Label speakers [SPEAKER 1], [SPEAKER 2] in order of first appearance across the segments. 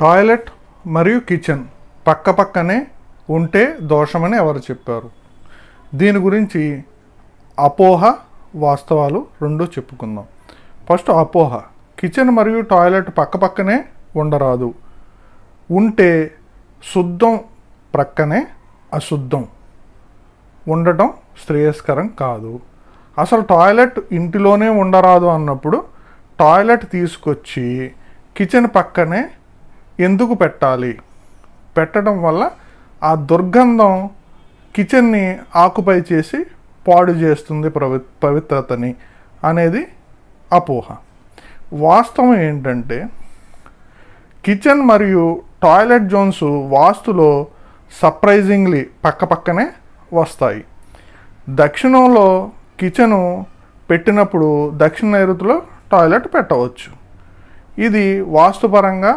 [SPEAKER 1] toilet మరియు kitchen పక్క పక్కనే ఉంటే దోషమని ఎవరు చెప్పారు దీని గురించి అపోహ వాస్తవాలు రెండు చెప్పుకుందాం ఫస్ట్ అపోహ కిచెన్ మరియు టాయిలెట్ పక్క పక్కనే ఉండరాదు ఉంటే శుద్ధం ప్రక్కనే అశుద్ధం ఉండటం శ్రేయస్కరం కాదు అసలు టాయిలెట్ ఇంటిలోనే ఉండరాదు అన్నప్పుడు టాయిలెట్ తీసుకొచ్చి కిచెన్ పక్కనే ఎందుకు పెట్టాలి పెట్టడం వల్ల ఆ దుర్గంధం కిచెన్ని ఆకుపై చేసి పాడు చేస్తుంది ప్రవి పవిత్రతని అనేది అపోహ వాస్తవం ఏంటంటే కిచెన్ మరియు టాయిలెట్ జోన్స్ వాస్తులో సర్ప్రైజింగ్లీ పక్కపక్కనే వస్తాయి దక్షిణంలో కిచెను పెట్టినప్పుడు దక్షిణ నైరుతిలో టాయిలెట్ పెట్టవచ్చు ఇది వాస్తుపరంగా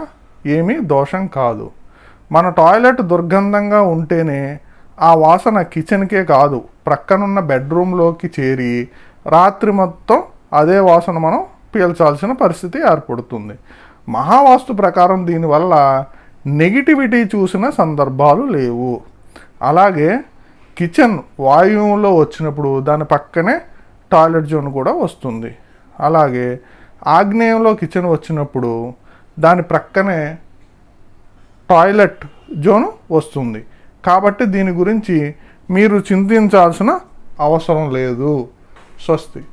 [SPEAKER 1] ఏమీ దోషం కాదు మన టాయిలెట్ దుర్గంధంగా ఉంటేనే ఆ వాసన కిచెన్కే కాదు ప్రక్కనున్న బెడ్రూమ్లోకి చేరి రాత్రి మొత్తం అదే వాసన మనం పీల్చాల్సిన పరిస్థితి ఏర్పడుతుంది మహావాస్తు ప్రకారం దీనివల్ల నెగిటివిటీ చూసిన సందర్భాలు లేవు అలాగే కిచెన్ వాయువులో వచ్చినప్పుడు దాని పక్కనే టాయిలెట్ జోన్ కూడా వస్తుంది అలాగే ఆగ్నేయంలో కిచెన్ వచ్చినప్పుడు దాని ప్రక్కనే టాయిలెట్ జోన్ వస్తుంది కాబట్టి దీని గురించి మీరు చింతించాల్సిన అవసరం లేదు స్వస్తి